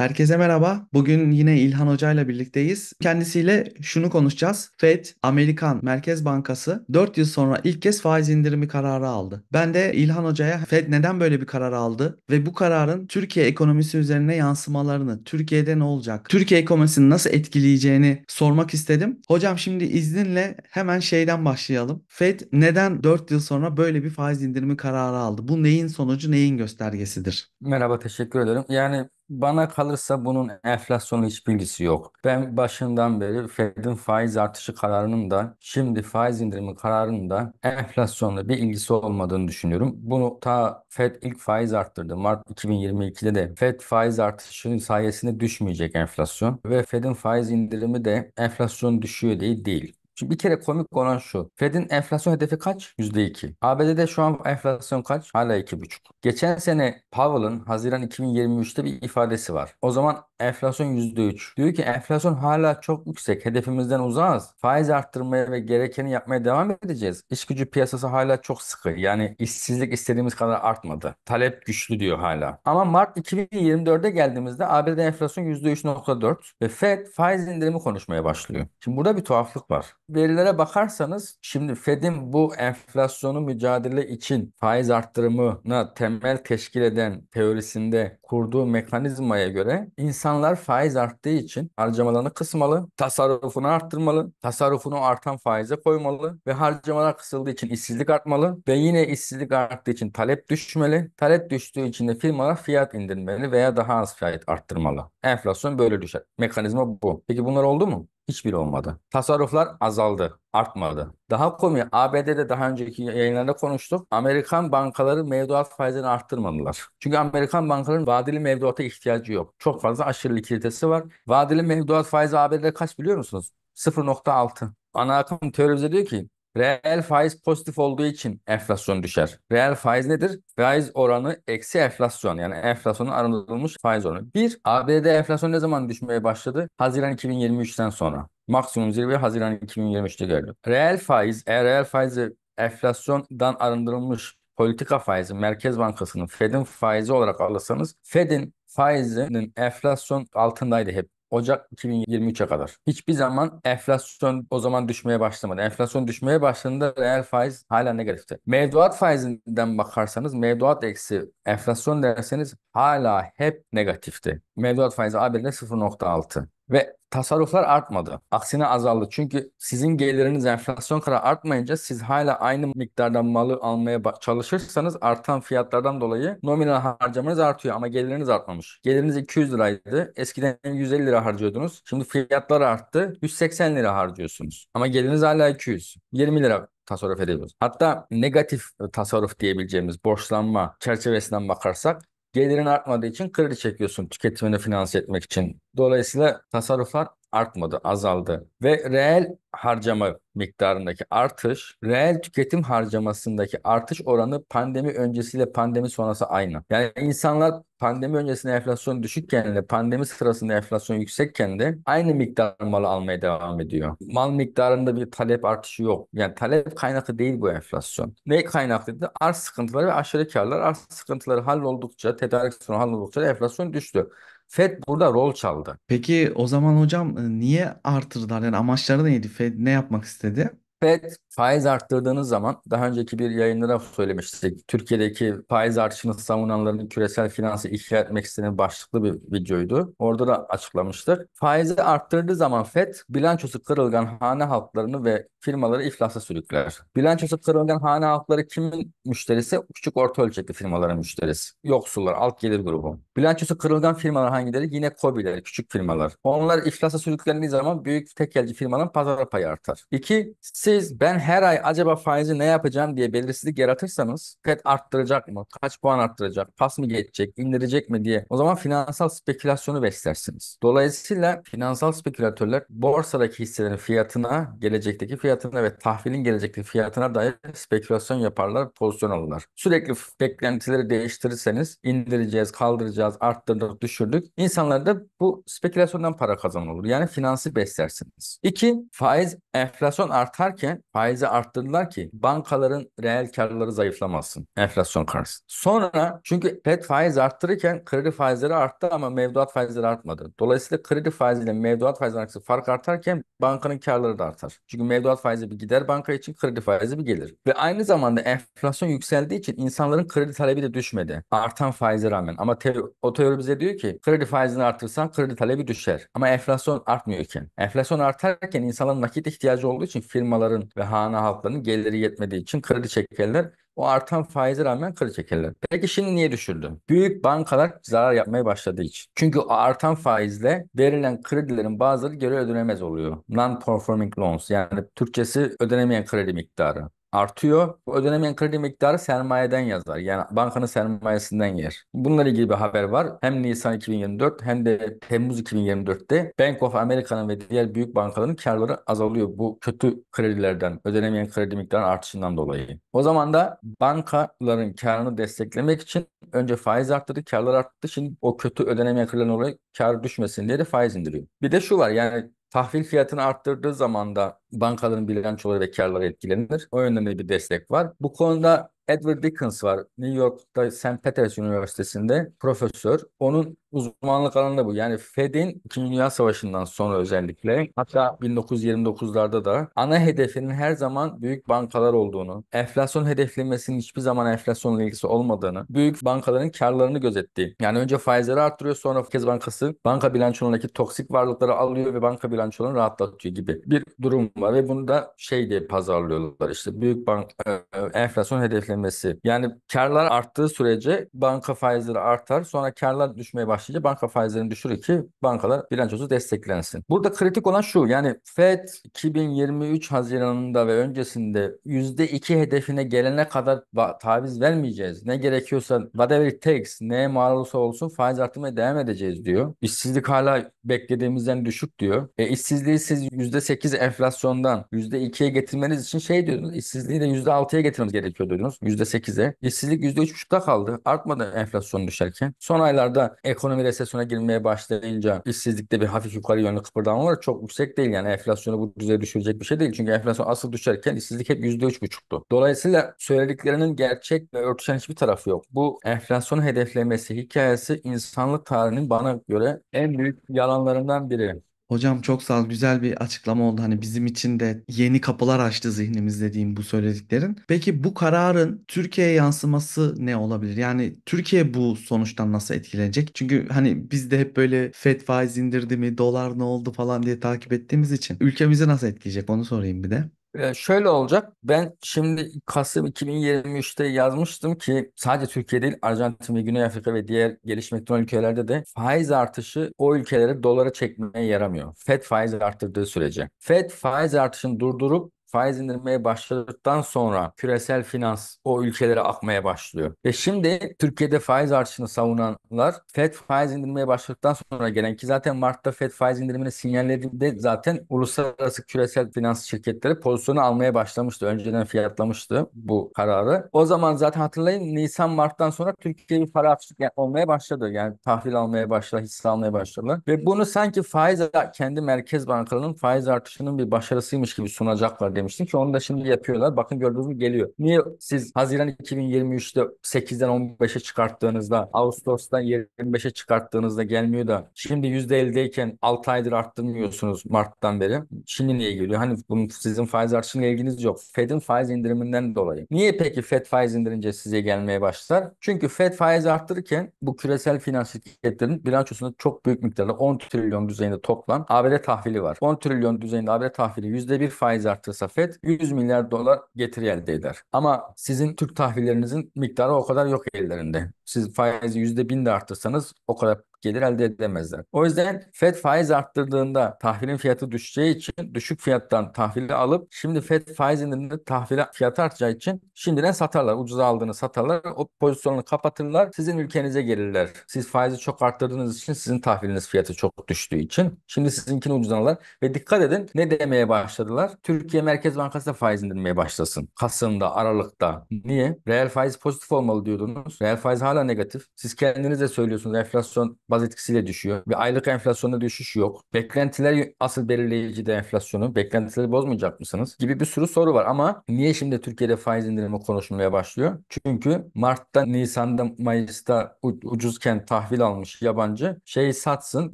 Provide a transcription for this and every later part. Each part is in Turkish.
Herkese merhaba. Bugün yine İlhan Hoca ile birlikteyiz. Kendisiyle şunu konuşacağız. Fed, Amerikan Merkez Bankası 4 yıl sonra ilk kez faiz indirimi kararı aldı. Ben de İlhan Hoca'ya Fed neden böyle bir karar aldı ve bu kararın Türkiye ekonomisi üzerine yansımalarını, Türkiye'de ne olacak, Türkiye ekonomisini nasıl etkileyeceğini sormak istedim. Hocam şimdi izninle hemen şeyden başlayalım. Fed neden 4 yıl sonra böyle bir faiz indirimi kararı aldı? Bu neyin sonucu, neyin göstergesidir? Merhaba, teşekkür ederim. Yani bana kalırsa bunun enflasyonla hiçbir ilgisi yok. Ben başından beri Fed'in faiz artışı kararının da şimdi faiz indirimi kararının da enflasyonla bir ilgisi olmadığını düşünüyorum. Bunu ta Fed ilk faiz arttırdı. Mart 2022'de de Fed faiz artışının sayesinde düşmeyecek enflasyon ve Fed'in faiz indirimi de enflasyon düşüyor değil değil. Şimdi bir kere komik olan şu. Fed'in enflasyon hedefi kaç? %2. ABD'de şu an enflasyon kaç? Hala 2,5. Geçen sene Powell'ın Haziran 2023'te bir ifadesi var. O zaman Enflasyon %3. Diyor ki enflasyon hala çok yüksek. Hedefimizden uzağız. Faiz arttırmaya ve gerekeni yapmaya devam edeceğiz. İş gücü piyasası hala çok sıkı. Yani işsizlik istediğimiz kadar artmadı. Talep güçlü diyor hala. Ama Mart 2024'de geldiğimizde ABD enflasyon %3.4 ve Fed faiz indirimi konuşmaya başlıyor. Şimdi burada bir tuhaflık var. Verilere bakarsanız şimdi Fed'in bu enflasyonu mücadele için faiz arttırımına temel teşkil eden teorisinde kurduğu mekanizmaya göre insan İnsanlar faiz arttığı için harcamalarını kısmalı, tasarrufunu arttırmalı, tasarrufunu artan faize koymalı ve harcamalar kısıldığı için işsizlik artmalı ve yine işsizlik arttığı için talep düşmeli. Talep düştüğü için de firmalar fiyat indirmeli veya daha az fiyat arttırmalı. Enflasyon böyle düşer. Mekanizma bu. Peki bunlar oldu mu? Hiçbir olmadı. Tasarruflar azaldı, artmadı. Daha komik ABD'de daha önceki yayınlarda konuştuk. Amerikan bankaları mevduat faizini arttırmadılar. Çünkü Amerikan bankaların vadeli mevduata ihtiyacı yok. Çok fazla aşırı likiditesi var. Vadeli mevduat faizi ABD'de kaç biliyor musunuz? 0.6. Ana akım teorimize diyor ki Reel faiz pozitif olduğu için enflasyon düşer. Reel faiz nedir? Faiz oranı eksi enflasyon yani enflasyonun arındırılmış faiz oranı. 1 ABD enflasyon ne zaman düşmeye başladı? Haziran 2023'ten sonra. Maksimum zirve Haziran 2023'te geldi. Reel faiz, eğer reel faizi enflasyondan arındırılmış politika faizi, Merkez Bankası'nın Fed'in faizi olarak alırsanız Fed'in faizinin enflasyon altındaydı hep Ocak 2023'e kadar. Hiçbir zaman enflasyon o zaman düşmeye başlamadı. Enflasyon düşmeye başladığında reel faiz hala negatifte. Mevduat faizinden bakarsanız mevduat eksi enflasyon derseniz hala hep negatifti. Mevduat faizi ABD'de 0.6. Ve tasarruflar artmadı. Aksine azaldı. Çünkü sizin geliriniz enflasyon kadar artmayınca siz hala aynı miktardan malı almaya çalışırsanız artan fiyatlardan dolayı nominal harcamanız artıyor ama geliriniz artmamış. Geliriniz 200 liraydı. Eskiden 150 lira harcıyordunuz. Şimdi fiyatlar arttı. 180 lira harcıyorsunuz. Ama geliriniz hala 200. 20 lira tasarruf ediyoruz. Hatta negatif e, tasarruf diyebileceğimiz borçlanma çerçevesinden bakarsak Gelirin artmadığı için kredi çekiyorsun tüketimini finanse etmek için. Dolayısıyla tasarruflar artmadı, azaldı. Ve reel harcama miktarındaki artış, reel tüketim harcamasındaki artış oranı pandemi öncesiyle pandemi sonrası aynı. Yani insanlar pandemi öncesinde enflasyon düşükken de pandemi sırasında enflasyon yüksekken de aynı miktar mal almaya devam ediyor. Mal miktarında bir talep artışı yok. Yani talep kaynaklı değil bu enflasyon. Ne kaynaklıydı? Arz sıkıntıları ve aşırı karlar. Arz sıkıntıları halloldukça, tedarik sorunu halloldukça enflasyon düştü. Fed burada rol çaldı. Peki o zaman hocam e, niye artırdılar? Yani amaçları neydi? ne yapmak istedi? Fed faiz arttırdığınız zaman daha önceki bir yayında da söylemiştik. Türkiye'deki faiz artışını savunanların küresel finansı ihya etmek istediği başlıklı bir videoydu. Orada da açıklamıştır. Faizi arttırdığı zaman Fed bilançosu kırılgan hane halklarını ve firmaları iflasa sürükler. Bilançosu kırılgan hane halkları kimin müşterisi? Küçük orta ölçekli firmaların müşterisi. Yoksullar, alt gelir grubu. Bilançosu kırılgan firmalar hangileri? Yine KOBİ'ler, küçük firmalar. Onlar iflasa sürüklendiği zaman büyük tekelci firmanın pazar payı artar. İki, siz ben her ay acaba faizi ne yapacağım diye belirsizlik yaratırsanız FED arttıracak mı? Kaç puan arttıracak? Pas mı geçecek? indirecek mi diye. O zaman finansal spekülasyonu beslersiniz. Dolayısıyla finansal spekülatörler borsadaki hisselerin fiyatına, gelecekteki fiyatına ve tahvilin gelecekteki fiyatına dair spekülasyon yaparlar, pozisyon alırlar. Sürekli beklentileri değiştirirseniz indireceğiz, kaldıracağız, arttırdık, düşürdük. İnsanlar da bu spekülasyondan para kazanılır. Yani finansı beslersiniz. İki, faiz enflasyon artar arttırırken faizi arttırdılar ki bankaların reel karları zayıflamasın enflasyon karşısında. Sonra çünkü FED faiz arttırırken kredi faizleri arttı ama mevduat faizleri artmadı. Dolayısıyla kredi faiziyle mevduat faizleri arasındaki fark artarken bankanın karları da artar. Çünkü mevduat faizi bir gider banka için kredi faizi bir gelir. Ve aynı zamanda enflasyon yükseldiği için insanların kredi talebi de düşmedi. Artan faize rağmen. Ama te- o teori bize diyor ki kredi faizini artırsan kredi talebi düşer. Ama enflasyon artmıyorken. Enflasyon artarken insanların nakit ihtiyacı olduğu için firmalar memurların ve hane halklarının geliri yetmediği için kredi çekerler. O artan faize rağmen kredi çekerler. Peki şimdi niye düşürdü? Büyük bankalar zarar yapmaya başladığı için. Çünkü o artan faizle verilen kredilerin bazıları geri ödenemez oluyor. Non-performing loans yani Türkçesi ödenemeyen kredi miktarı artıyor. Ödenemeyen kredi miktarı sermayeden yazar. Yani bankanın sermayesinden yer. Bununla ilgili bir haber var. Hem Nisan 2024 hem de Temmuz 2024'te Bank of America'nın ve diğer büyük bankaların karları azalıyor bu kötü kredilerden, ödenemeyen kredi miktarının artışından dolayı. O zaman da bankaların karını desteklemek için Önce faiz arttırdı, karlar arttı. Şimdi o kötü ödenemeyen kredilerin oraya kar düşmesin diye de faiz indiriyor. Bir de şu var yani tahvil fiyatını arttırdığı zaman da bankaların bilançoları ve karları etkilenir. O yönde bir destek var. Bu konuda Edward Dickens var. New York'ta St. Peters Üniversitesi'nde profesör. Onun uzmanlık alanı da bu. Yani Fed'in 2. Dünya Savaşı'ndan sonra özellikle hatta 1929'larda da ana hedefinin her zaman büyük bankalar olduğunu, enflasyon hedeflemesinin hiçbir zaman enflasyonla ilgisi olmadığını, büyük bankaların karlarını gözettiği. Yani önce faizleri arttırıyor sonra Merkez Bankası banka bilançolarındaki toksik varlıkları alıyor ve banka bilançolarını rahatlatıyor gibi bir durum var ve bunu da şey diye pazarlıyorlar işte büyük bank e, e, enflasyon hedeflemesi yükselmesi. Yani karlar arttığı sürece banka faizleri artar. Sonra karlar düşmeye başlayınca banka faizlerini düşürür ki bankalar bilançosu desteklensin. Burada kritik olan şu yani FED 2023 Haziran'ında ve öncesinde %2 hedefine gelene kadar taviz vermeyeceğiz. Ne gerekiyorsa whatever it takes neye mal olursa olsun faiz artırmaya devam edeceğiz diyor. İşsizlik hala beklediğimizden düşük diyor. E, işsizliği siz %8 enflasyondan %2'ye getirmeniz için şey diyordunuz. İşsizliği de %6'ya getirmemiz gerekiyor diyordunuz. %8'e. İşsizlik %3,5'da kaldı. Artmadı enflasyon düşerken. Son aylarda ekonomi resesyona girmeye başlayınca işsizlikte bir hafif yukarı yönlü kıpırdanma var. Çok yüksek değil yani enflasyonu bu düzeye düşürecek bir şey değil. Çünkü enflasyon asıl düşerken işsizlik hep %3,5'tu. Dolayısıyla söylediklerinin gerçek ve örtüşen hiçbir tarafı yok. Bu enflasyonu hedeflemesi hikayesi insanlık tarihinin bana göre en büyük yalanlarından biri. Hocam çok sağ ol. Güzel bir açıklama oldu. Hani bizim için de yeni kapılar açtı zihnimiz dediğim bu söylediklerin. Peki bu kararın Türkiye'ye yansıması ne olabilir? Yani Türkiye bu sonuçtan nasıl etkilenecek? Çünkü hani biz de hep böyle FED faiz indirdi mi, dolar ne oldu falan diye takip ettiğimiz için ülkemizi nasıl etkileyecek onu sorayım bir de. Ee, şöyle olacak. Ben şimdi Kasım 2023'te yazmıştım ki sadece Türkiye değil Arjantin ve Güney Afrika ve diğer gelişmekte olan ülkelerde de faiz artışı o ülkelere dolara çekmeye yaramıyor. Fed faiz arttırdığı sürece. Fed faiz artışını durdurup faiz indirmeye başladıktan sonra küresel finans o ülkelere akmaya başlıyor. Ve şimdi Türkiye'de faiz artışını savunanlar FED faiz indirmeye başladıktan sonra gelen ki zaten Mart'ta FED faiz indirimini sinyallediğinde zaten uluslararası küresel finans şirketleri pozisyonu almaya başlamıştı. Önceden fiyatlamıştı bu kararı. O zaman zaten hatırlayın Nisan Mart'tan sonra Türkiye bir para artışı olmaya başladı. Yani tahvil almaya başladı, hisse almaya başladı. Ve bunu sanki faiz kendi merkez bankalarının faiz artışının bir başarısıymış gibi sunacaklar demiştin ki onu da şimdi yapıyorlar. Bakın gördüğünüz gibi geliyor. Niye siz Haziran 2023'te 8'den 15'e çıkarttığınızda Ağustos'tan 25'e çıkarttığınızda gelmiyor da şimdi %50'deyken 6 aydır arttırmıyorsunuz Mart'tan beri. Şimdi niye geliyor? Hani bunun sizin faiz artışına ilginiz yok. Fed'in faiz indiriminden dolayı. Niye peki Fed faiz indirince size gelmeye başlar? Çünkü Fed faiz arttırırken bu küresel finans şirketlerin bilançosunda çok büyük miktarda 10 trilyon düzeyinde toplam ABD tahvili var. 10 trilyon düzeyinde ABD tahvili %1 faiz arttırırsa FED 100 milyar dolar getiri elde eder. Ama sizin Türk tahvillerinizin miktarı o kadar yok ellerinde siz faizi yüzde bin de arttırsanız o kadar gelir elde edemezler. O yüzden FED faiz arttırdığında tahvilin fiyatı düşeceği için düşük fiyattan tahvili alıp şimdi FED faiz indiriminde tahvile fiyatı artacağı için şimdiden satarlar. Ucuza aldığını satarlar. O pozisyonunu kapatırlar. Sizin ülkenize gelirler. Siz faizi çok arttırdığınız için sizin tahviliniz fiyatı çok düştüğü için. Şimdi sizinkini ucuza alırlar. Ve dikkat edin ne demeye başladılar? Türkiye Merkez Bankası da faiz indirmeye başlasın. Kasım'da, Aralık'ta. Niye? Reel faiz pozitif olmalı diyordunuz. Reel faiz hala da negatif. Siz kendiniz de söylüyorsunuz enflasyon baz etkisiyle düşüyor. Bir aylık enflasyonda düşüş yok. Beklentiler asıl belirleyici de enflasyonu. Beklentileri bozmayacak mısınız? Gibi bir sürü soru var ama niye şimdi Türkiye'de faiz indirimi konuşulmaya başlıyor? Çünkü Mart'ta, Nisan'da, Mayıs'ta ucuzken tahvil almış yabancı şey satsın.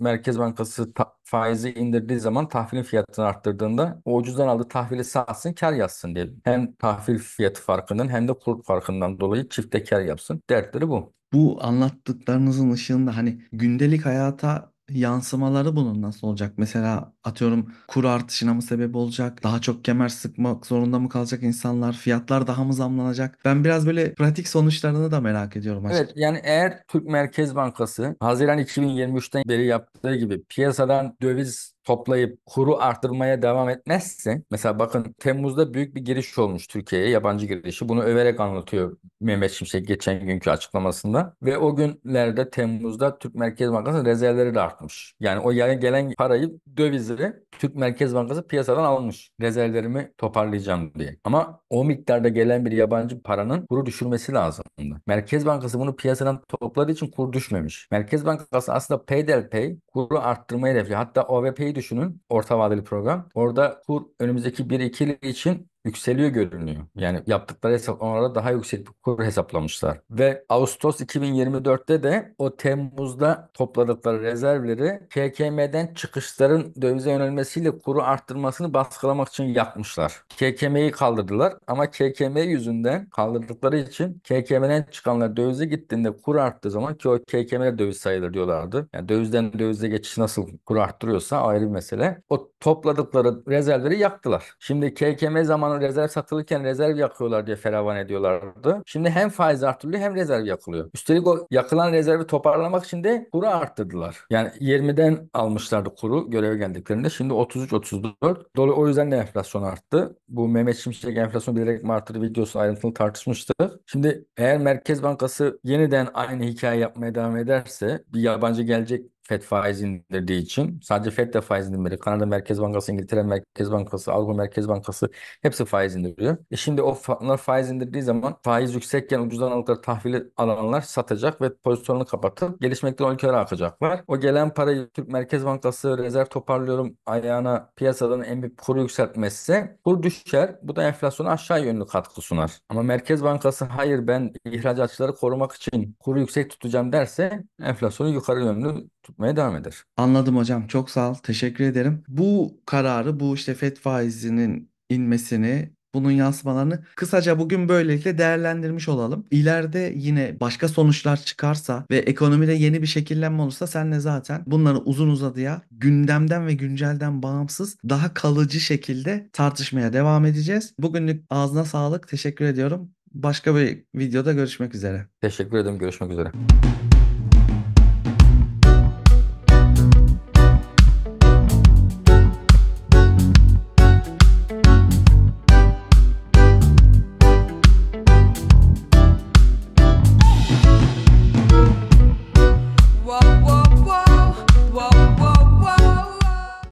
Merkez Bankası faizi indirdiği zaman tahvilin fiyatını arttırdığında o ucuzdan aldığı tahvili satsın kar yazsın diye. Hem tahvil fiyatı farkından hem de kur farkından dolayı çifte kar yapsın. Dertleri bu bu anlattıklarınızın ışığında hani gündelik hayata yansımaları bunun nasıl olacak? Mesela atıyorum kur artışına mı sebep olacak? Daha çok kemer sıkmak zorunda mı kalacak insanlar? Fiyatlar daha mı zamlanacak? Ben biraz böyle pratik sonuçlarını da merak ediyorum açıkçası. Evet yani eğer Türk Merkez Bankası Haziran 2023'ten beri yaptığı gibi piyasadan döviz toplayıp kuru arttırmaya devam etmezse mesela bakın Temmuz'da büyük bir giriş olmuş Türkiye'ye yabancı girişi bunu överek anlatıyor Mehmet Şimşek geçen günkü açıklamasında ve o günlerde Temmuz'da Türk Merkez Bankası rezervleri de artmış. Yani o yani gelen parayı dövizleri Türk Merkez Bankası piyasadan almış rezervlerimi toparlayacağım diye. Ama o miktarda gelen bir yabancı paranın kuru düşürmesi lazımdı. Merkez Bankası bunu piyasadan topladığı için kur düşmemiş. Merkez Bankası aslında pay del pay kuru arttırmayı hedefliyor. Hatta OVP'yi düşünün. Orta vadeli program. Orada kur önümüzdeki 1-2 için yükseliyor görünüyor. Yani yaptıkları hesaplamalara daha yüksek bir kur hesaplamışlar. Ve Ağustos 2024'te de o Temmuz'da topladıkları rezervleri KKM'den çıkışların dövize yönelmesiyle kuru arttırmasını baskılamak için yakmışlar KKM'yi kaldırdılar ama KKM yüzünden kaldırdıkları için KKM'den çıkanlar dövize gittiğinde kur arttığı zaman ki o KKM döviz sayılır diyorlardı. Yani dövizden dövize geçiş nasıl kur arttırıyorsa ayrı bir mesele. O topladıkları rezervleri yaktılar. Şimdi KKM zamanı sonra rezerv satılırken rezerv yakıyorlar diye feravan ediyorlardı. Şimdi hem faiz artırılıyor hem rezerv yakılıyor. Üstelik o yakılan rezervi toparlamak için de kuru arttırdılar. Yani 20'den almışlardı kuru görev geldiklerinde. Şimdi 33-34. Dolu o yüzden de enflasyon arttı. Bu Mehmet Şimşek enflasyon bilerek mi arttırdı videosu ayrıntılı tartışmıştık. Şimdi eğer Merkez Bankası yeniden aynı hikaye yapmaya devam ederse bir yabancı gelecek FED faiz indirdiği için sadece FED de faiz indirmedi. Kanada Merkez Bankası, İngiltere Merkez Bankası, Avrupa Merkez Bankası hepsi faiz indiriyor. E şimdi o onlar faiz indirdiği zaman faiz yüksekken ucuzdan aldıkları tahvili alanlar satacak ve pozisyonunu kapatıp gelişmekte olan ülkelere akacaklar. O gelen parayı Türk Merkez Bankası rezerv toparlıyorum ayağına piyasadan en büyük kuru yükseltmezse kur düşer. Bu da enflasyona aşağı yönlü katkı sunar. Ama Merkez Bankası hayır ben ihracatçıları korumak için kuru yüksek tutacağım derse enflasyonu yukarı yönlü tutmaya devam eder. Anladım hocam. Çok sağ ol. Teşekkür ederim. Bu kararı, bu işte FED faizinin inmesini bunun yansımalarını kısaca bugün böylelikle değerlendirmiş olalım. İleride yine başka sonuçlar çıkarsa ve ekonomide yeni bir şekillenme olursa senle zaten bunları uzun uzadıya gündemden ve güncelden bağımsız daha kalıcı şekilde tartışmaya devam edeceğiz. Bugünlük ağzına sağlık. Teşekkür ediyorum. Başka bir videoda görüşmek üzere. Teşekkür ederim. Görüşmek üzere.